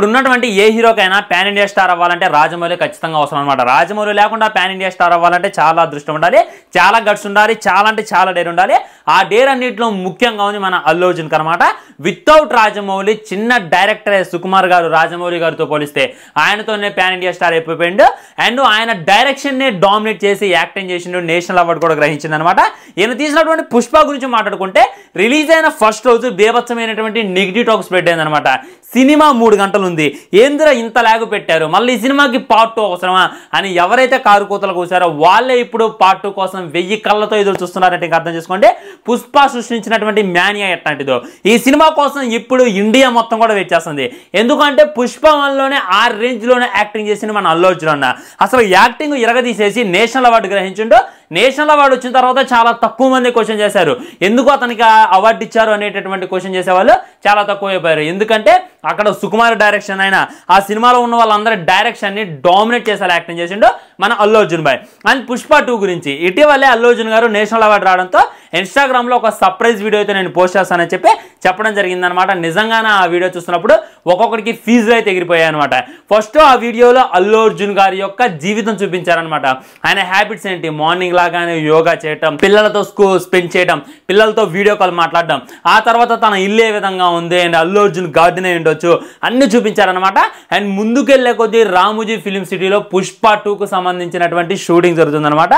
ఇప్పుడు ఉన్నటువంటి ఏ హీరోకైనా పాన్ ఇండియా స్టార్ అవ్వాలంటే రాజమౌళి ఖచ్చితంగా అవసరం అనమాట రాజమౌళి లేకుండా పాన్ ఇండియా స్టార్ అవ్వాలంటే చాలా అదృష్టం ఉండాలి చాలా గట్స్ ఉండాలి చాలా అంటే చాలా డేర్ ఉండాలి ఆ డేర్ అన్నింటిలో ముఖ్యంగా ఉంది మన అల్లు అర్జున్కి అనమాట వితౌట్ రాజమౌళి చిన్న డైరెక్టర్ సుకుమార్ గారు రాజమౌళి గారితో పోలిస్తే ఆయనతోనే పాన్ ఇండియా స్టార్ అయిపోయిండు అండ్ ఆయన డైరెక్షన్నే డామినేట్ చేసి యాక్టింగ్ చేసిండు నేషనల్ అవార్డు కూడా గ్రహించింది అనమాట ఈయన తీసినటువంటి పుష్ప గురించి మాట్లాడుకుంటే రిలీజ్ అయిన ఫస్ట్ రోజు బేభత్సమైనటువంటి నెగిటివ్ టాక్ స్ప్రెడ్ అనమాట సినిమా మూడు గంటలు ఉంది ఏందిరా ఇంత లాగు పెట్టారు మళ్ళీ ఈ సినిమాకి పార్ట్ టూ అవసరమా అని ఎవరైతే కారు కూతలు కూసారో వాళ్ళే ఇప్పుడు పార్ట్ టూ కోసం వెయ్యి కళ్ళతో ఎదురు చూస్తున్నారంటే ఇంకా అర్థం చేసుకోండి పుష్ప సృష్టించినటువంటి మ్యానియా ఎట్లాంటిదో ఈ సినిమా కోసం ఇప్పుడు ఇండియా మొత్తం కూడా వెయిట్ చేస్తుంది ఎందుకంటే పుష్ప వన్లోనే ఆ రేంజ్లోనే యాక్టింగ్ చేసిన మన అల్లు అర్జున్ అన్న అసలు యాక్టింగ్ ఇరగదీసేసి నేషనల్ అవార్డు గ్రహించుండో నేషనల్ అవార్డు వచ్చిన తర్వాత చాలా తక్కువ మంది క్వశ్చన్ చేశారు ఎందుకు అతనికి అవార్డు ఇచ్చారు అనేటటువంటి క్వశ్చన్ చేసేవాళ్ళు చాలా తక్కువ అయిపోయారు ఎందుకంటే అక్కడ సుకుమార్ డైరెక్షన్ అయినా ఆ సినిమాలో ఉన్న వాళ్ళందరి ని డామినేట్ చేసేలా యాక్టింగ్ చేసిండు మన Allu Arjun boy and Pushpa two గురించి ఇటీవలే అల్లు అర్జున్ గారు నేషనల్ అవార్డు రావడంతో ఇన్స్టాగ్రామ్ లో ఒక సర్ప్రైజ్ వీడియో అయితే నేను పోస్ట్ చేస్తానని చెప్పి చెప్పడం జరిగిందనమాట నిజంగానే ఆ వీడియో చూస్తున్నప్పుడు ఒక్కొక్కరికి ఫీజులు అయితే ఎగిరిపోయాయి అనమాట ఫస్ట్ ఆ వీడియోలో అల్లు అర్జున్ గారి యొక్క జీవితం చూపించారనమాట ఆయన హ్యాబిట్స్ ఏంటి మార్నింగ్ లాగానే యోగా చేయటం పిల్లలతో స్కూ స్పెండ్ చేయడం పిల్లలతో వీడియో కాల్ మాట్లాడడం ఆ తర్వాత తన ఇల్లు ఏ విధంగా ఉంది అండ్ అల్లు అర్జున్ గార్డెన్ అయి ఉండొచ్చు అన్ని చూపించారనమాట అండ్ ముందుకెళ్లే కొద్దీ రాముజీ ఫిలిం సిటీలో పుష్ప టూకు సంబంధించినటువంటి షూటింగ్ అనమాట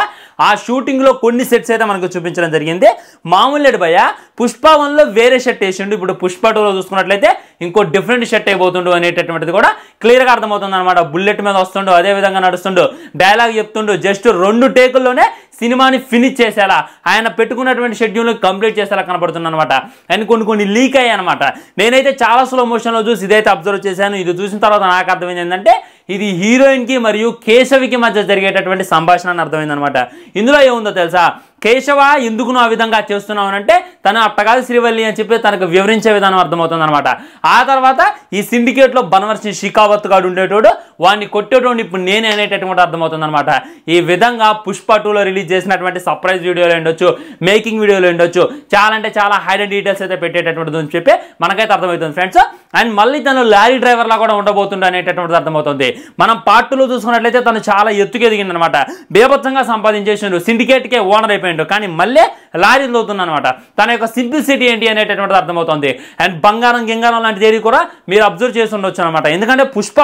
ఆ షూటింగ్లో కొన్ని సెట్స్ అయితే మనకు చూపించడం జరిగింది మామూలు భయ పుష్ప వన్లో వేరే షర్ట్ వేసిండు ఇప్పుడు పుష్ప టూలో చూసుకున్నట్లయితే ఇంకో డిఫరెంట్ షర్ట్ అయిపోతుండు అనేటటువంటిది కూడా క్లియర్గా అర్థమవుతుంది అనమాట బుల్లెట్ మీద వస్తుండు అదేవిధంగా నడుస్తుండు డైలాగ్ చెప్తుండు జస్ట్ రెండు టేకుల్లోనే సినిమాని ఫినిష్ చేసేలా ఆయన పెట్టుకున్నటువంటి షెడ్యూల్ని కంప్లీట్ చేసేలా కనపడుతుంది అనమాట అండ్ కొన్ని కొన్ని లీక్ అయ్యాయి అనమాట నేనైతే చాలా స్లో మోషన్లో చూసి ఇదైతే అబ్జర్వ్ చేశాను ఇది చూసిన తర్వాత నాకు అర్థమైంది ఏంటంటే ఇది హీరోయిన్కి మరియు కేశవికి మధ్య జరిగేటటువంటి సంభాషణ అని అనమాట ఇందులో ఏముందో తెలుసా కేశవ ఎందుకు నువ్వు ఆ విధంగా చేస్తున్నావు అంటే తను అట్టగాది శ్రీవల్లి అని చెప్పి తనకు వివరించే విధానం అర్థమవుతుంది అనమాట ఆ తర్వాత ఈ సిండికేట్లో బనవర్సి షికావత్ గారు ఉండేటోడు వాడిని కొట్టేటోడు ఇప్పుడు నేనే అనేటటువంటి అర్థమవుతుంది అనమాట ఈ విధంగా పుష్ప టూలో రిలీజ్ చేసినటువంటి సర్ప్రైజ్ వీడియోలు ఉండొచ్చు మేకింగ్ వీడియోలు ఉండొచ్చు చాలా అంటే చాలా హైడెన్ డీటెయిల్స్ అయితే పెట్టేటటువంటిది అని చెప్పి మనకైతే అర్థమవుతుంది ఫ్రెండ్స్ అండ్ మళ్ళీ తను లారీ డ్రైవర్లా కూడా ఉండబోతుండ అనేటటువంటిది అర్థమవుతుంది మనం పార్టీలో చూసుకున్నట్లయితే తను చాలా ఎత్తుకెదిగింది అనమాట బేభత్సంగా సంపాదించేసిండు సిండికేట్కే ఓనర్ అయిపోయిండు కానీ మళ్ళీ లారీ అనమాట తన యొక్క సింప్లిసిటీ ఏంటి అనేటటువంటిది అర్థమవుతుంది అండ్ బంగారం గింగారం లాంటి థియరీ కూడా మీరు అబ్జర్వ్ చేసి ఉండొచ్చు అనమాట ఎందుకంటే పుష్ప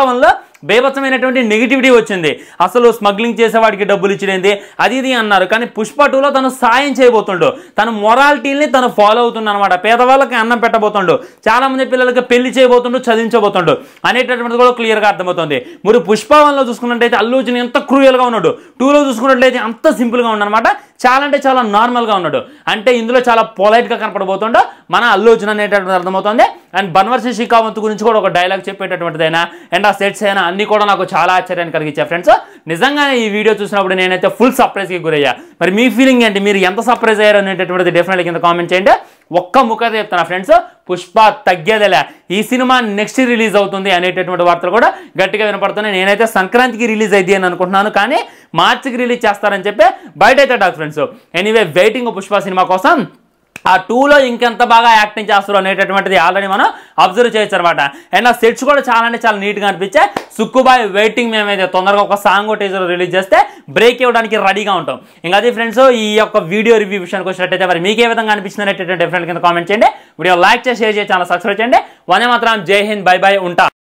బేభత్సమైనటువంటి నెగిటివిటీ వచ్చింది అసలు స్మగ్లింగ్ చేసేవాడికి డబ్బులు ఇచ్చినది అది ఇది అన్నారు కానీ పుష్ప టూలో తను సాయం చేయబోతుండు తన మొరాలిటీని తను ఫాలో అవుతుండ అనమాట పేదవాళ్ళకి అన్నం పెట్టబోతుండు చాలామంది పిల్లలకి పెళ్లి చేయబోతుండు చదివించబోతుండు అనేటటువంటిది కూడా క్లియర్గా అర్థమవుతుంది మీరు పుష్ప వన్లో చూసుకున్నట్టయితే అల్లుజుని ఎంత క్రూయల్గా ఉన్నాడు టూలో చూసుకున్నట్లయితే అంత సింపుల్గా ఉన్నాడనమాట చాలా అంటే చాలా నార్మల్గా ఉన్నాడు అంటే ఇందులో చాలా పొలైట్గా కనపడబోతుండో మన అల్లోచన అనేటటువంటిది అర్థమవుతుంది అండ్ బన్వర్సి శ్రీకావంత్ గురించి కూడా ఒక డైలాగ్ చెప్పేటటువంటిదైనా అండ్ ఆ సెట్స్ అయినా అన్ని కూడా నాకు చాలా ఆశ్చర్యాన్ని కలిగించాయి ఫ్రెండ్స్ నిజంగానే ఈ వీడియో చూసినప్పుడు నేనైతే ఫుల్ సర్ప్రైజ్కి గురయ్యా మరి మీ ఫీలింగ్ ఏంటి మీరు ఎంత సర్ప్రైజ్ అయ్యారు అనేటటువంటిది డెఫినెట్గా కింద కామెంట్ చేయండి ఒక్క ముఖ చెప్తాను ఫ్రెండ్స్ పుష్ప తగ్గేదేలా ఈ సినిమా నెక్స్ట్ రిలీజ్ అవుతుంది అనేటటువంటి వార్తలు కూడా గట్టిగా వినపడుతున్నాయి నేనైతే సంక్రాంతికి రిలీజ్ అయింది అని అనుకుంటున్నాను కానీ మార్చికి రిలీజ్ చేస్తారని చెప్పి బయట అయితే ఫ్రెండ్స్ ఎనీవే వెయిటింగ్ పుష్ప సినిమా కోసం ఆ టూలో ఇంకెంత బాగా యాక్టింగ్ చేస్తారు అనేటటువంటిది ఆల్రెడీ మనం అబ్జర్వ్ చేయొచ్చు అనమాట అయినా సెట్స్ కూడా చాలా అంటే చాలా నీట్గా అనిపించే సుక్కుబాయ్ వెయిటింగ్ మేమైతే తొందరగా ఒక సాంగ్ టీజర్ రిలీజ్ చేస్తే బ్రేక్ ఇవ్వడానికి రెడీగా ఉంటాం ఇంకా అది ఫ్రెండ్స్ ఈ యొక్క వీడియో రివ్యూ విషయానికి వచ్చినట్టయితే మరి మీకే విధంగా అనిపించింది అనేటటువంటి డిఫరెంట్ కింద కామెంట్ చేయండి వీడియో లైక్ చేసి షేర్ చేసి ఛానల్ సబ్స్క్రైబ్ చేయండి వనే మాత్రం జై హింద్ బై బై ఉంటాం